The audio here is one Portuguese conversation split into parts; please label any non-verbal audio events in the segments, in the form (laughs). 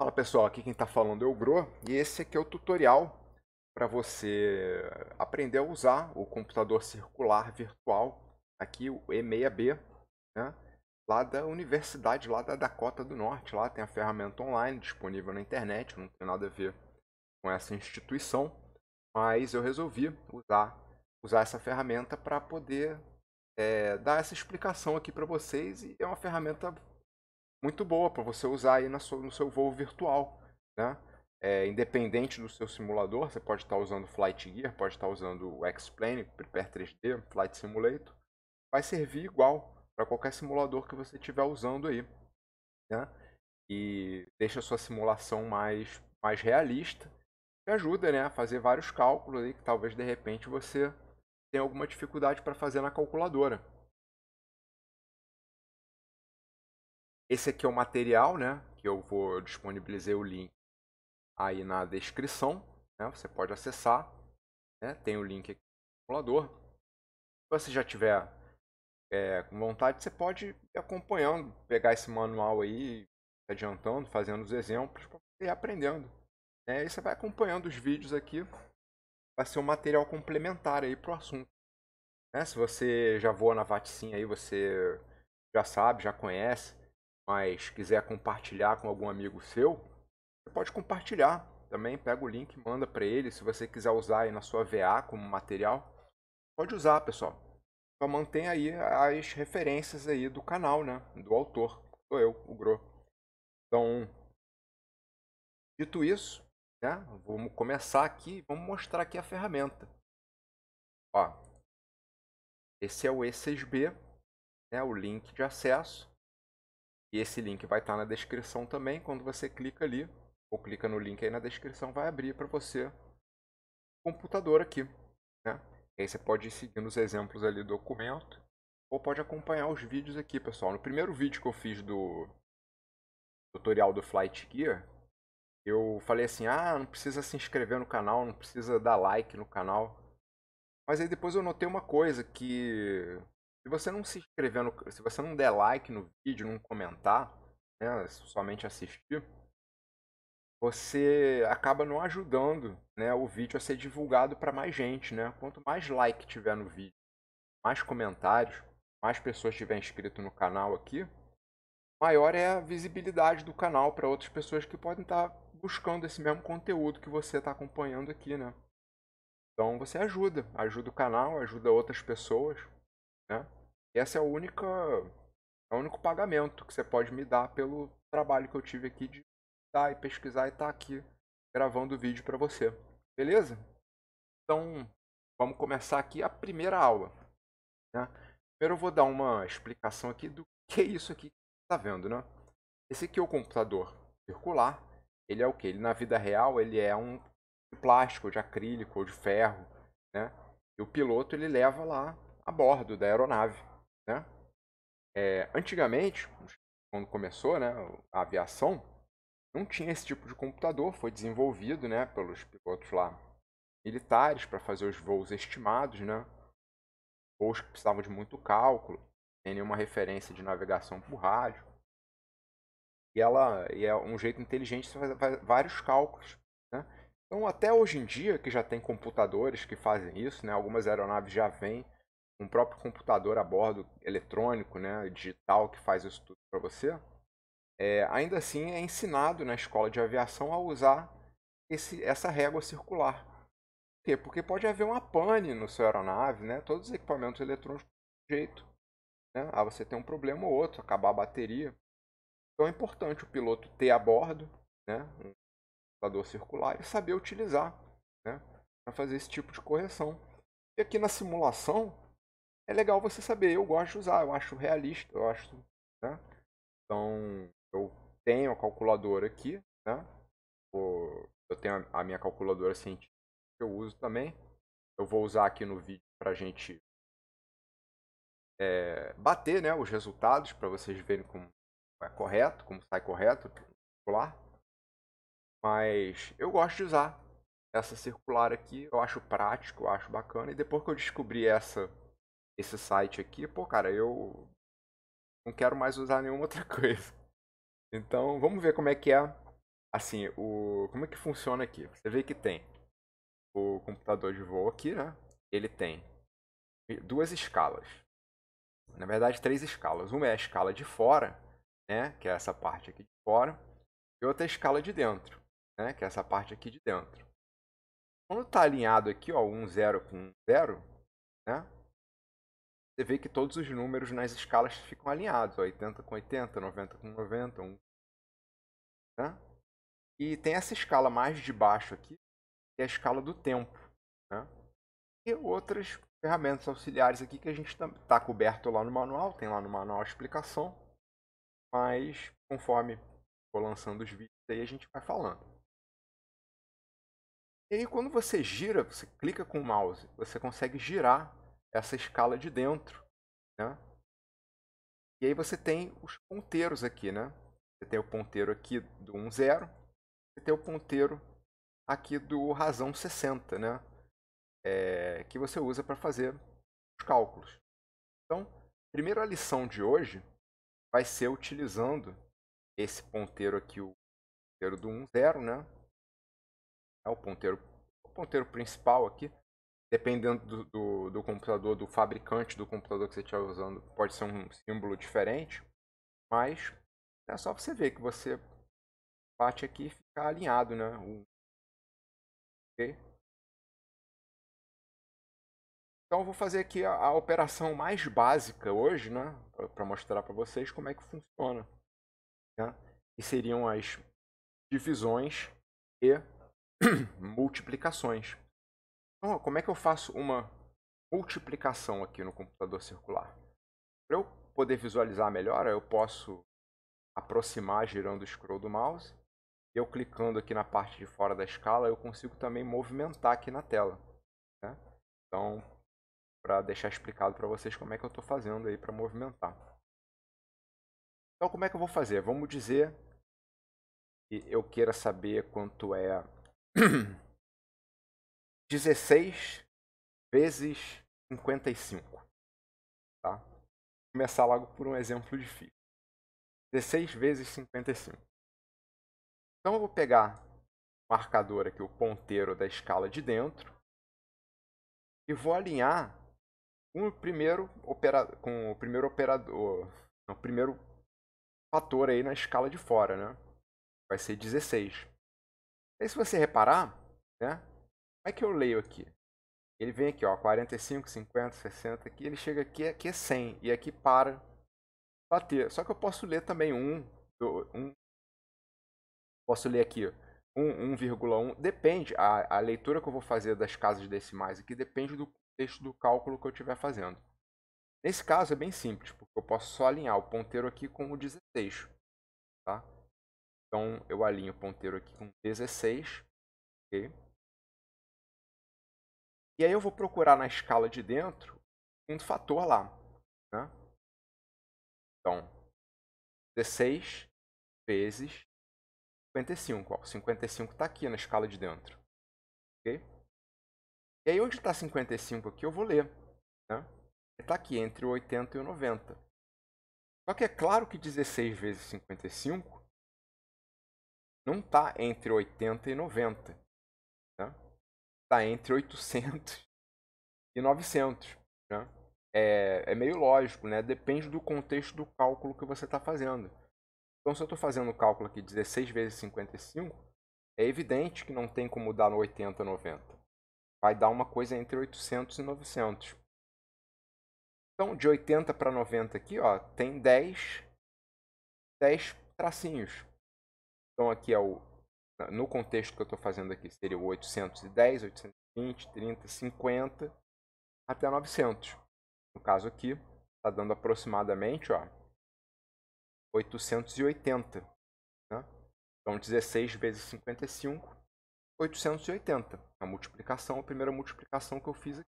Fala pessoal, aqui quem está falando é o Gro e esse aqui é o tutorial para você aprender a usar o computador circular virtual, aqui o E6B, né? lá da universidade, lá da Dakota do Norte, lá tem a ferramenta online disponível na internet, não tem nada a ver com essa instituição, mas eu resolvi usar, usar essa ferramenta para poder é, dar essa explicação aqui para vocês e é uma ferramenta muito boa para você usar aí sua, no seu voo virtual, né? É, independente do seu simulador, você pode estar tá usando Flight Gear, pode estar tá usando o X-Plane, Prepare 3D, Flight Simulator, vai servir igual para qualquer simulador que você estiver usando aí, né? E deixa a sua simulação mais, mais realista e ajuda, né, a fazer vários cálculos aí que talvez de repente você tenha alguma dificuldade para fazer na calculadora. Esse aqui é o material, né? Que eu vou eu disponibilizei o link aí na descrição. Né? Você pode acessar. Né? Tem o link aqui no simulador. Se você já tiver é, com vontade, você pode ir acompanhando, pegar esse manual aí, adiantando, fazendo os exemplos e aprendendo. Né? E você vai acompanhando os vídeos aqui. Vai ser um material complementar aí para o assunto. Né? Se você já voa na Vaticin aí, você já sabe, já conhece mas quiser compartilhar com algum amigo seu, você pode compartilhar também. Pega o link, manda para ele. Se você quiser usar aí na sua VA como material, pode usar, pessoal. Só mantém aí as referências aí do canal, né? Do autor, sou eu, o Gro. Então, dito isso, né? Vamos começar aqui, vamos mostrar aqui a ferramenta. Ó, esse é o E6B, né? O link de acesso e esse link vai estar tá na descrição também. Quando você clica ali, ou clica no link aí na descrição, vai abrir para você o computador aqui. Né? E aí você pode ir seguindo os exemplos ali do documento, ou pode acompanhar os vídeos aqui, pessoal. No primeiro vídeo que eu fiz do tutorial do Flight Gear, eu falei assim, ah, não precisa se inscrever no canal, não precisa dar like no canal. Mas aí depois eu notei uma coisa que se você não se inscrever, no, se você não der like no vídeo, não comentar, né, somente assistir, você acaba não ajudando né, o vídeo a ser divulgado para mais gente. Né? Quanto mais like tiver no vídeo, mais comentários, mais pessoas tiver inscrito no canal aqui, maior é a visibilidade do canal para outras pessoas que podem estar tá buscando esse mesmo conteúdo que você está acompanhando aqui, né? Então você ajuda, ajuda o canal, ajuda outras pessoas. Né? essa é a única, é o único pagamento que você pode me dar pelo trabalho que eu tive aqui de dar e pesquisar e estar tá aqui gravando o vídeo para você. Beleza? Então, vamos começar aqui a primeira aula. Né? Primeiro eu vou dar uma explicação aqui do que é isso aqui que você está vendo. Né? Esse aqui é o computador circular. Ele é o que? Ele na vida real ele é um de plástico, de acrílico ou de ferro. Né? E o piloto ele leva lá a bordo da aeronave. Né? É, antigamente, quando começou né, a aviação, não tinha esse tipo de computador, foi desenvolvido né, pelos pilotos lá militares para fazer os voos estimados, né? voos que precisavam de muito cálculo, sem nenhuma referência de navegação por rádio. E ela e é um jeito inteligente de fazer vários cálculos. Né? Então, até hoje em dia, que já tem computadores que fazem isso, né? algumas aeronaves já vêm um próprio computador a bordo eletrônico, né, digital que faz isso tudo para você, é, ainda assim é ensinado na escola de aviação a usar esse, essa régua circular. Por quê? Porque pode haver uma pane no seu aeronave, né? Todos os equipamentos eletrônicos do jeito. Né? Ah, você tem um problema ou outro, acabar a bateria. Então é importante o piloto ter a bordo né? um computador circular e saber utilizar né? para fazer esse tipo de correção. E aqui na simulação, é legal você saber. Eu gosto de usar, eu acho realista, eu acho. Né? Então, eu tenho a calculadora aqui, né? Eu tenho a minha calculadora científica que eu uso também. Eu vou usar aqui no vídeo para a gente é, bater né, os resultados para vocês verem como é correto, como sai correto circular. Mas eu gosto de usar essa circular aqui, eu acho prático, eu acho bacana. E depois que eu descobri essa esse site aqui, pô, cara, eu não quero mais usar nenhuma outra (laughs) coisa. Então, vamos ver como é que é, assim, o como é que funciona aqui. Você vê que tem o computador de voo aqui, né? Ele tem duas escalas. Na verdade, três escalas. Uma é a escala de fora, né, que é essa parte aqui de fora, e outra é a escala de dentro, né, que é essa parte aqui de dentro. Quando está alinhado aqui, ó, um zero com um zero, né, você vê que todos os números nas escalas ficam alinhados, 80 com 80, 90 com 90, 1, né? E tem essa escala mais de baixo aqui, que é a escala do tempo, né? E outras ferramentas auxiliares aqui que a gente está coberto lá no manual, tem lá no manual a explicação, mas conforme for lançando os vídeos aí a gente vai falando. E aí quando você gira, você clica com o mouse, você consegue girar essa escala de dentro, né? E aí você tem os ponteiros aqui, né? Você tem o ponteiro aqui do 1,0. 0. Você tem o ponteiro aqui do razão 60, né? É, que você usa para fazer os cálculos. Então, a primeira lição de hoje vai ser utilizando esse ponteiro aqui, o ponteiro do 1,0, né? É o ponteiro, o ponteiro principal aqui dependendo do, do, do, computador, do fabricante do computador que você estiver usando, pode ser um símbolo diferente, mas é só você ver que você bate aqui e fica alinhado, né? Então eu vou fazer aqui a, a operação mais básica hoje, né? Para mostrar para vocês como é que funciona. Né? E seriam as divisões e (clears throat) multiplicações como é que eu faço uma multiplicação aqui no computador circular? Para eu poder visualizar melhor, eu posso aproximar girando o scroll do mouse. E eu clicando aqui na parte de fora da escala, eu consigo também movimentar aqui na tela. Né? Então, para deixar explicado para vocês como é que eu estou fazendo aí para movimentar. Então, como é que eu vou fazer? Vamos dizer que eu queira saber quanto é (clears throat) 16 vezes 55. Tá? Vou começar logo por um exemplo difícil. 16 vezes 55. Então eu vou pegar o marcador aqui, o ponteiro da escala de dentro, e vou alinhar com o primeiro operador, com o primeiro operador, o primeiro fator aí na escala de fora, né? Vai ser 16. E aí, se você reparar, né? Como é que eu leio aqui? Ele vem aqui, ó, 45, 50, 60, aqui ele chega aqui, aqui é 100 e aqui para bater. Só que eu posso ler também 1, 2, 1 posso ler aqui 1,1, depende, a, a leitura que eu vou fazer das casas decimais aqui depende do contexto do cálculo que eu estiver fazendo. Nesse caso é bem simples, porque eu posso só alinhar o ponteiro aqui com o 16, tá? Então eu alinho o ponteiro aqui com 16, ok? E aí eu vou procurar na escala de dentro um fator lá. Né? Então, 16 vezes 55. Ó, 55 está aqui na escala de dentro. Okay? E aí onde está 55 aqui eu vou ler. Né? Está aqui entre o 80 e o 90. Só que é claro que 16 vezes 55 não está entre 80 e 90. Né? está entre 800 e 900. Né? É, é meio lógico, né? depende do contexto do cálculo que você está fazendo. Então, se eu estou fazendo o cálculo aqui 16 vezes 55, é evidente que não tem como dar no 80, 90. Vai dar uma coisa entre 800 e 900. Então, de 80 para 90 aqui, ó, tem 10, 10 tracinhos. Então, aqui é o no contexto que eu estou fazendo aqui, seria o 810, 820, 30, 50 até 900. No caso aqui, está dando aproximadamente ó, 880. Né? Então, 16 vezes 55, 880. A multiplicação, a primeira multiplicação que eu fiz aqui.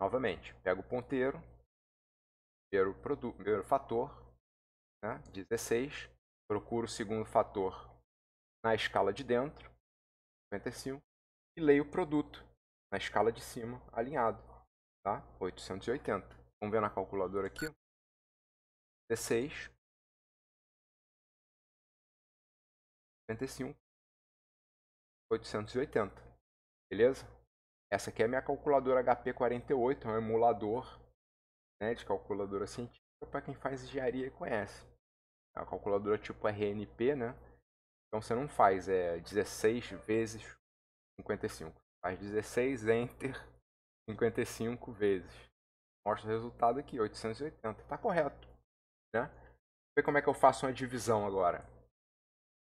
Novamente, pego o ponteiro, primeiro, produto, primeiro fator, né? 16, Procuro o segundo fator na escala de dentro, 55, e leio o produto na escala de cima, alinhado, tá? 880. Vamos ver na calculadora aqui. 16, 55, 880. Beleza? Essa aqui é a minha calculadora HP48, é um emulador né, de calculadora científica para quem faz engenharia e conhece a calculadora tipo RNP, né? Então você não faz é 16 vezes 55. Faz 16 enter 55 vezes. Mostra o resultado aqui, 880. Tá correto, né? ver como é que eu faço uma divisão agora.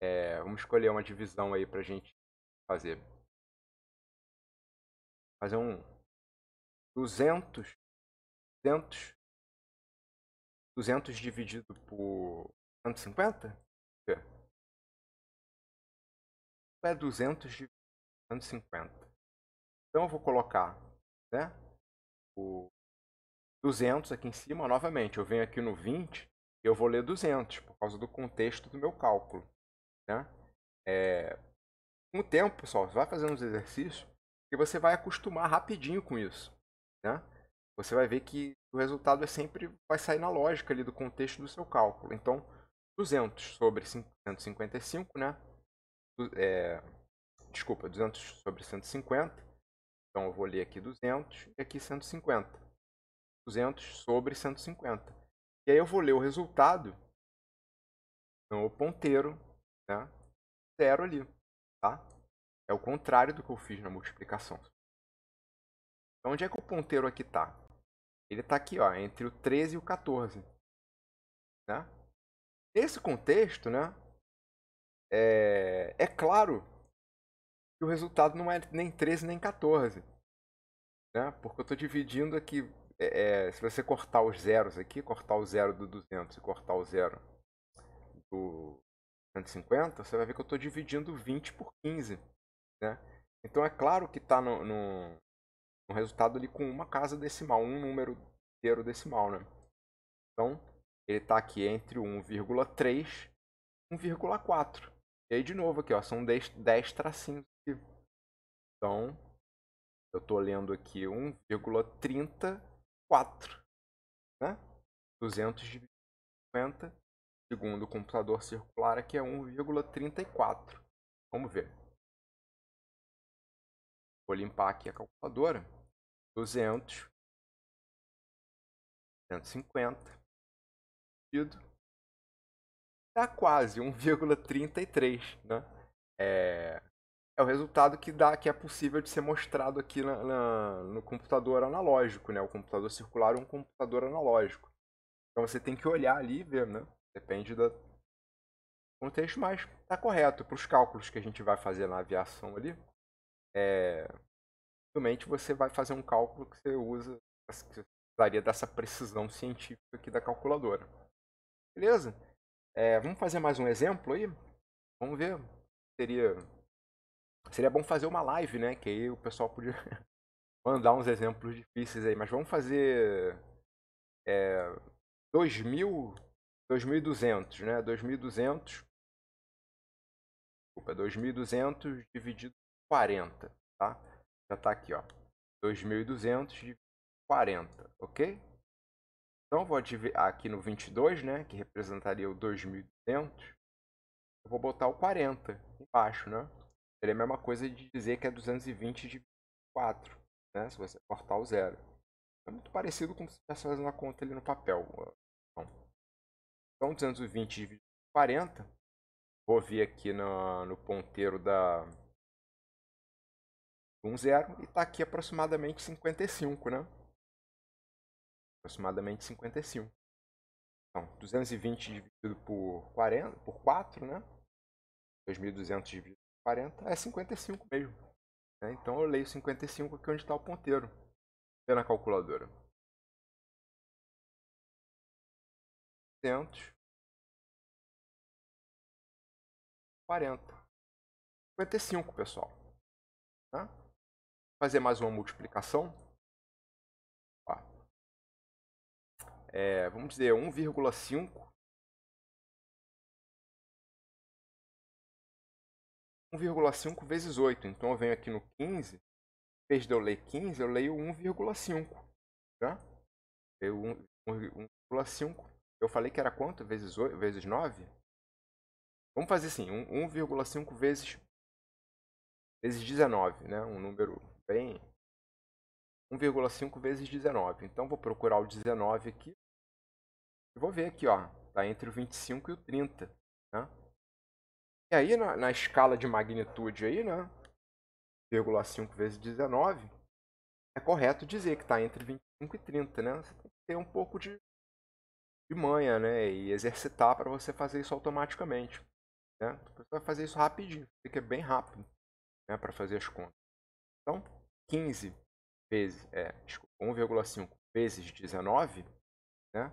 É, vamos escolher uma divisão aí pra gente fazer. Fazer um 200 200 200 dividido por 150? É 200 de 150. Então eu vou colocar né, o 200 aqui em cima novamente. Eu venho aqui no 20 e eu vou ler 200 por causa do contexto do meu cálculo. Né? É, com o tempo, pessoal, você vai fazendo os exercícios e você vai acostumar rapidinho com isso. Né? Você vai ver que o resultado é sempre vai sair na lógica ali do contexto do seu cálculo. Então, 200 sobre 155, né? É, desculpa, 200 sobre 150. Então eu vou ler aqui 200 e aqui 150. 200 sobre 150. E aí eu vou ler o resultado então, o ponteiro, né? Zero ali, tá? É o contrário do que eu fiz na multiplicação. Então, onde é que o ponteiro aqui está? Ele está aqui, ó, entre o 13 e o 14, né? Nesse contexto, né, é, é claro que o resultado não é nem 13 nem 14. Né? Porque eu estou dividindo aqui. É, se você cortar os zeros aqui, cortar o zero do 200 e cortar o zero do 150, você vai ver que eu estou dividindo 20 por 15. Né? Então é claro que está no, no, no, resultado ali com uma casa decimal, um número inteiro decimal. Né? Então ele está aqui entre 1,3 e 1,4. E aí, de novo, aqui, ó, são 10, 10 tracinhos aqui. Então, eu estou lendo aqui 1,34, né? 200 dividido por 50, segundo o computador circular, aqui é 1,34. Vamos ver. Vou limpar aqui a calculadora. 200, 250, sentido, dá tá quase 1,33, né? É, é o resultado que dá que é possível de ser mostrado aqui na, na, no computador analógico, né? O computador circular é um computador analógico. Então você tem que olhar ali e ver, né? Depende do contexto, mas tá correto para os cálculos que a gente vai fazer na aviação ali. É, realmente você vai fazer um cálculo que você usa que você precisaria dessa precisão científica aqui da calculadora. Beleza? É, vamos fazer mais um exemplo aí? Vamos ver. Seria, seria bom fazer uma live, né? Que aí o pessoal podia (laughs) mandar uns exemplos difíceis aí. Mas vamos fazer é, 2000, 2200, né? 2200. Desculpa, 2200 dividido por 40, tá? Já tá aqui, ó. 2200 dividido por 40, ok? Então vou aqui no 22, né, que representaria o 2200. Eu vou botar o 40 embaixo, né? Seria a mesma coisa de dizer que é 220 de 4, né? Se você cortar o zero. É muito parecido com se estivesse fazendo a conta ali no papel. Então, 220 então, dividido por 40. Vou vir aqui no, no ponteiro da 10 e está aqui aproximadamente 55, né? aproximadamente 55. Então, 220 dividido por 40, por 4, né? 2.200 dividido por 40 é 55 mesmo. Né? Então eu leio 55 aqui onde está o ponteiro, Vê na calculadora. 200 40 55, pessoal. Né? Fazer mais uma multiplicação. é, vamos dizer, 1,5 1,5 vezes 8. Então eu venho aqui no 15, em vez de eu ler 15, eu leio 1,5. Tá? Eu 1,5. Eu falei que era quanto? Vezes 8, vezes 9? Vamos fazer assim, 1,5 vezes vezes 19, né? Um número bem 1,5 vezes 19. Então vou procurar o 19 aqui. Eu vou ver aqui, ó. Tá entre o 25 e o 30, né? E aí, na, na escala de magnitude aí, né? 1,5 vezes 19, é correto dizer que está entre 25 e 30, né? Você tem que ter um pouco de, de manha, né? E exercitar para você fazer isso automaticamente. Né? Você vai fazer isso rapidinho, é bem rápido né? para fazer as contas. Então, 15 vezes, é, 1,5 vezes 19, né?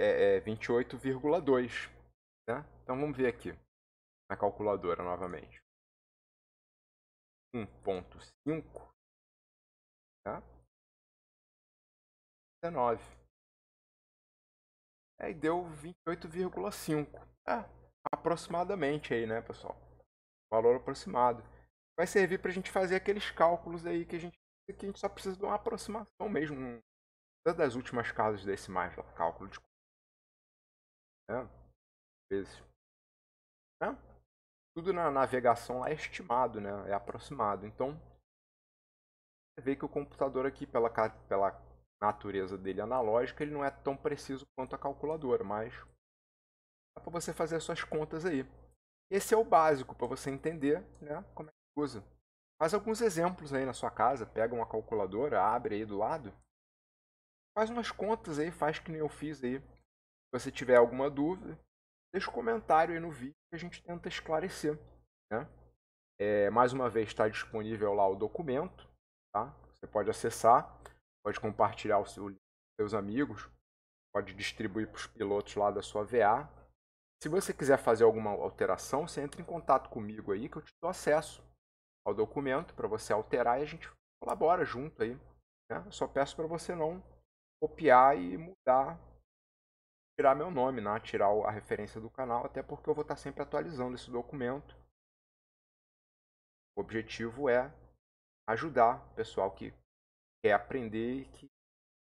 é, é 28,2. Né? Então vamos ver aqui na calculadora novamente. 1.5 tá? 19. Aí deu 28,5. É, aproximadamente aí, né, pessoal? Valor aproximado. Vai servir para a gente fazer aqueles cálculos aí que a gente que a gente só precisa de uma aproximação mesmo. Das últimas casas decimais lá, cálculo de né? Vezes. Né? Tudo na navegação lá é estimado, né? é aproximado. Então, você vê que o computador aqui, pela, pela natureza dele analógica, ele não é tão preciso quanto a calculadora, mas dá para você fazer as suas contas aí. Esse é o básico para você entender né, como é que usa. Faz alguns exemplos aí na sua casa, pega uma calculadora, abre aí do lado, faz umas contas aí, faz que nem eu fiz aí, se você tiver alguma dúvida, deixa um comentário aí no vídeo que a gente tenta esclarecer. Né? É, mais uma vez, está disponível lá o documento. Tá? Você pode acessar, pode compartilhar o seu com seus amigos, pode distribuir para os pilotos lá da sua VA. Se você quiser fazer alguma alteração, você entra em contato comigo aí que eu te dou acesso ao documento para você alterar e a gente colabora junto aí. Né? Eu só peço para você não copiar e mudar tirar meu nome, né? tirar a referência do canal, até porque eu vou estar sempre atualizando esse documento. O objetivo é ajudar o pessoal que quer aprender e que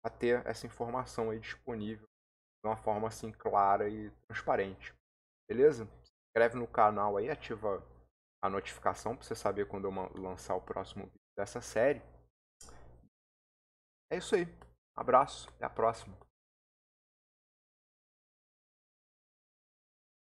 a ter essa informação aí disponível de uma forma assim clara e transparente. Beleza? Se inscreve no canal aí, ativa a notificação para você saber quando eu lançar o próximo vídeo dessa série. É isso aí. abraço, até a próxima.